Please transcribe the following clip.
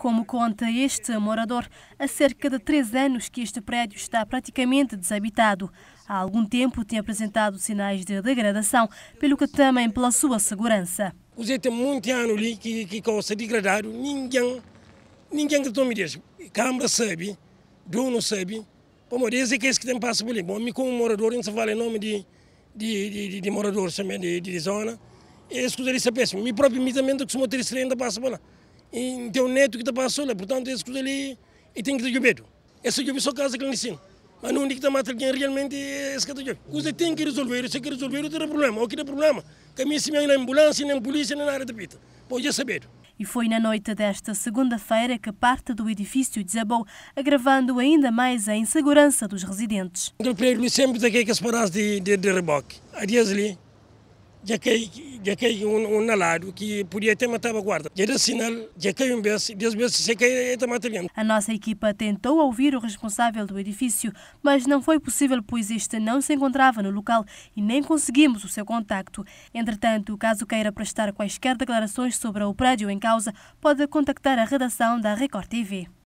Como conta este morador, há cerca de três anos que este prédio está praticamente desabitado. Há algum tempo tem apresentado sinais de degradação, pelo que também pela sua segurança. Você tem muitos anos ali que, que coisa degradado, ninguém, ninguém que tome deixa. Câmara sabe, dono sabe. Como dizer é que é esse que tem passa por ali. Bom, me como morador, não se fala em nome de, de, de, de moradores também de, de zona. é isso é péssimo. Me próprio, me também, que os motoristas ainda passa por lá e teu neto que está passando, né? portanto, esse coisa ali, e tem que ter medo. Esse jogo só casa clandestino. Mas não diga matar quem realmente é esse que está jogando. tem que resolver, se quer resolver, não tem problema. O que é problema? Caminha se na ambulância, na polícia, na área da pita. Pode já é, saber. E foi na noite desta segunda-feira que parte do edifício desabou, agravando ainda mais a insegurança dos residentes. O primeiro sempre daqui que se parasse de, de, de reboque. Há dias ali, já que de que um um nalado que podia ter matado a guarda já sinal já que um vez dez vezes sei que é matando a nossa equipa tentou ouvir o responsável do edifício mas não foi possível pois este não se encontrava no local e nem conseguimos o seu contacto entretanto caso queira prestar quaisquer declarações sobre o prédio em causa pode contactar a redação da Record TV